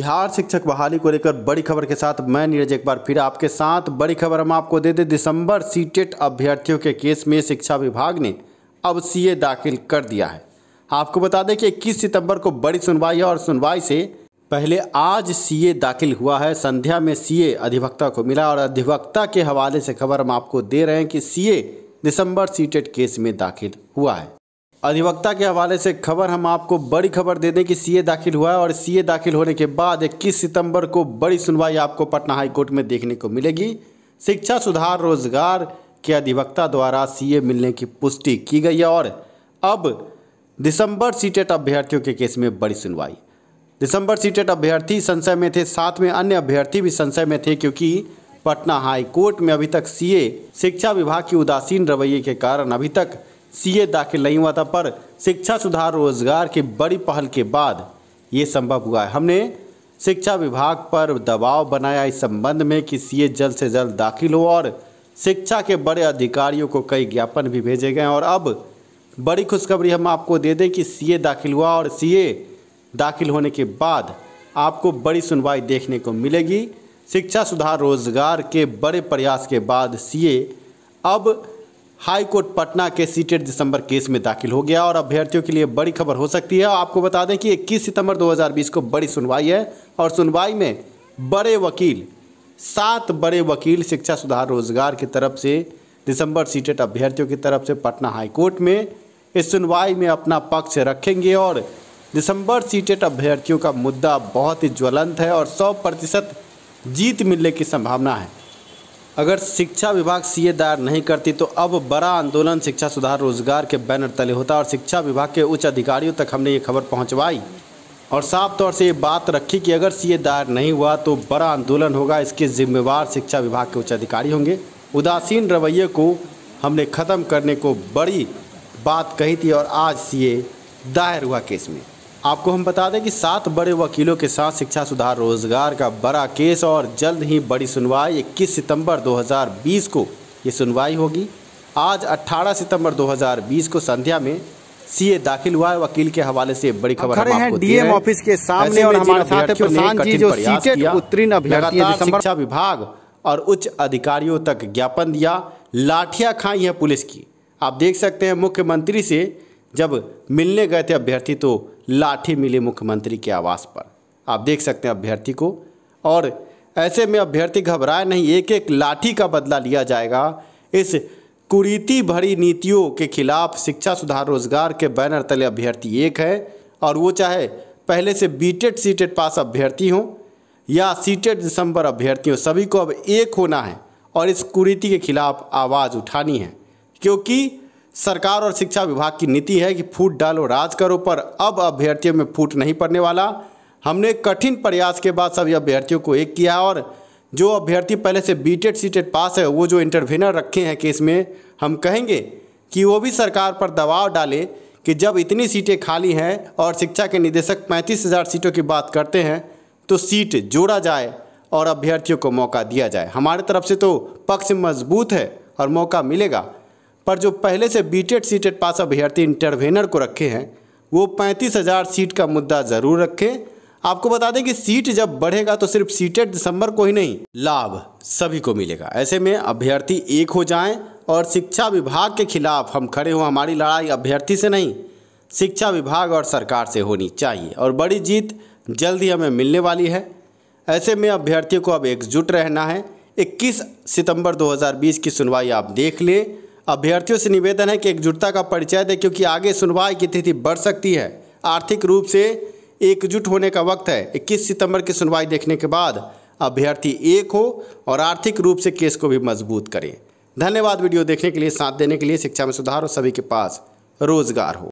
बिहार शिक्षक बहाली को लेकर बड़ी खबर के साथ मैं नीरज एक बार फिर आपके साथ बड़ी खबर हम आपको दे दें दिसंबर सीटेट अभ्यर्थियों के केस में शिक्षा विभाग ने अब सीए दाखिल कर दिया है आपको बता दें कि इक्कीस सितंबर को बड़ी सुनवाई है और सुनवाई से पहले आज सीए दाखिल हुआ है संध्या में सीए अधिवक्ता को मिला और अधिवक्ता के हवाले से खबर हम आपको दे रहे हैं कि ए दिसंबर टेट केस में दाखिल हुआ है अधिवक्ता के हवाले से खबर हम आपको बड़ी खबर दे दें कि सीए दाखिल हुआ है और सीए दाखिल होने के बाद 21 सितंबर को बड़ी सुनवाई आपको पटना हाई कोर्ट में देखने को मिलेगी शिक्षा सुधार रोजगार के अधिवक्ता द्वारा सीए मिलने की पुष्टि की गई है और अब दिसंबर सीटेट अभ्यर्थियों के केस में बड़ी सुनवाई दिसंबर सीटेट अभ्यर्थी संशय में थे साथ में अन्य अभ्यर्थी भी संशय में थे क्योंकि पटना हाईकोर्ट में अभी तक सीए शिक्षा विभाग की उदासीन रवैये के कारण अभी तक सीए दाखिल नहीं हुआ था पर शिक्षा सुधार रोजगार की बड़ी पहल के बाद ये संभव हुआ है हमने शिक्षा विभाग पर दबाव बनाया इस संबंध में कि सीए जल्द से जल्द दाखिल हो और शिक्षा के बड़े अधिकारियों को कई ज्ञापन भी भेजे गए और अब बड़ी खुशखबरी हम आपको दे दें कि सीए दाखिल हुआ और सीए दाखिल होने के बाद आपको बड़ी सुनवाई देखने को मिलेगी शिक्षा सुधार रोजगार के बड़े प्रयास के बाद सीए अब हाई कोर्ट पटना के सीटेड दिसंबर केस में दाखिल हो गया और अभ्यर्थियों के लिए बड़ी खबर हो सकती है आपको बता दें कि 21 सितंबर 2020 को बड़ी सुनवाई है और सुनवाई में बड़े वकील सात बड़े वकील शिक्षा सुधार रोजगार की तरफ से दिसंबर सीटेड अभ्यर्थियों की तरफ से पटना हाईकोर्ट में इस सुनवाई में अपना पक्ष रखेंगे और दिसंबर सीटेड अभ्यर्थियों का मुद्दा बहुत ही ज्वलंत है और सौ प्रतिशत जीत मिलने की संभावना है अगर शिक्षा विभाग सीए दायर नहीं करती तो अब बड़ा आंदोलन शिक्षा सुधार रोजगार के बैनर तले होता और शिक्षा विभाग के उच्च अधिकारियों तक हमने ये खबर पहुंचवाई और साफ तौर से ये बात रखी कि अगर सीए दायर नहीं हुआ तो बड़ा आंदोलन होगा इसके जिम्मेवार शिक्षा विभाग के उच्च अधिकारी होंगे उदासीन रवैये को हमने ख़त्म करने को बड़ी बात कही थी और आज सीए दायर हुआ केस में आपको हम बता दें कि सात बड़े वकीलों के साथ शिक्षा सुधार रोजगार का बड़ा केस और जल्द ही बड़ी सुनवाई इक्कीस सितंबर 2020 को ये सुनवाई होगी आज 18 सितंबर 2020 को संध्या में सीए दाखिल हुआ है वकील के हवाले से बड़ी खबर है डीएम ऑफिस के सामने और हमारे साथ जी जो उत्तीर्ण अभ्यर्थी शिक्षा विभाग और उच्च अधिकारियों तक ज्ञापन दिया लाठिया खाई है पुलिस की आप देख सकते हैं मुख्यमंत्री से जब मिलने गए थे अभ्यर्थी तो लाठी मिली मुख्यमंत्री के आवास पर आप देख सकते हैं अभ्यर्थी को और ऐसे में अभ्यर्थी घबराए नहीं एक एक लाठी का बदला लिया जाएगा इस कुरीति भरी नीतियों के खिलाफ शिक्षा सुधार रोजगार के बैनर तले अभ्यर्थी एक है और वो चाहे पहले से बीटेड सीटेड पास अभ्यर्थी हों या सीटेड दिसंबर हों सभी को अब एक होना है और इस कुरीति के खिलाफ आवाज़ उठानी है क्योंकि सरकार और शिक्षा विभाग की नीति है कि फूट डालो राज करो पर अब अभ्यर्थियों में फूट नहीं पड़ने वाला हमने कठिन प्रयास के बाद सभी अभ्यर्थियों को एक किया और जो अभ्यर्थी पहले से टेड सीटेड पास है वो जो इंटरव्यूनर रखे हैं केस में हम कहेंगे कि वो भी सरकार पर दबाव डाले कि जब इतनी सीटें खाली हैं और शिक्षा के निदेशक पैंतीस हज़ार सीटों की बात करते हैं तो सीट जोड़ा जाए और अभ्यर्थियों को मौका दिया जाए हमारे तरफ से तो पक्ष मजबूत है और मौका मिलेगा पर जो पहले से बीटेड सीटेड e e पास अभ्यर्थी इंटरवेनर को रखे हैं वो पैंतीस हज़ार सीट का मुद्दा ज़रूर रखें आपको बता दें कि सीट जब बढ़ेगा तो सिर्फ सीटेड e दिसंबर को ही नहीं लाभ सभी को मिलेगा ऐसे में अभ्यर्थी एक हो जाएं और शिक्षा विभाग के खिलाफ हम खड़े हों हमारी लड़ाई अभ्यर्थी से नहीं शिक्षा विभाग और सरकार से होनी चाहिए और बड़ी जीत जल्द ही हमें मिलने वाली है ऐसे में अभ्यर्थियों को अब एकजुट रहना है 21 सितंबर 2020 की सुनवाई आप देख लें अभ्यर्थियों से निवेदन है कि एकजुटता का परिचय दें क्योंकि आगे सुनवाई की तिथि बढ़ सकती है आर्थिक रूप से एकजुट होने का वक्त है इक्कीस सितंबर की सुनवाई देखने के बाद अभ्यर्थी एक हो और आर्थिक रूप से केस को भी मजबूत करें धन्यवाद वीडियो देखने के लिए साथ देने के लिए शिक्षा में सुधार और सभी के पास रोजगार हो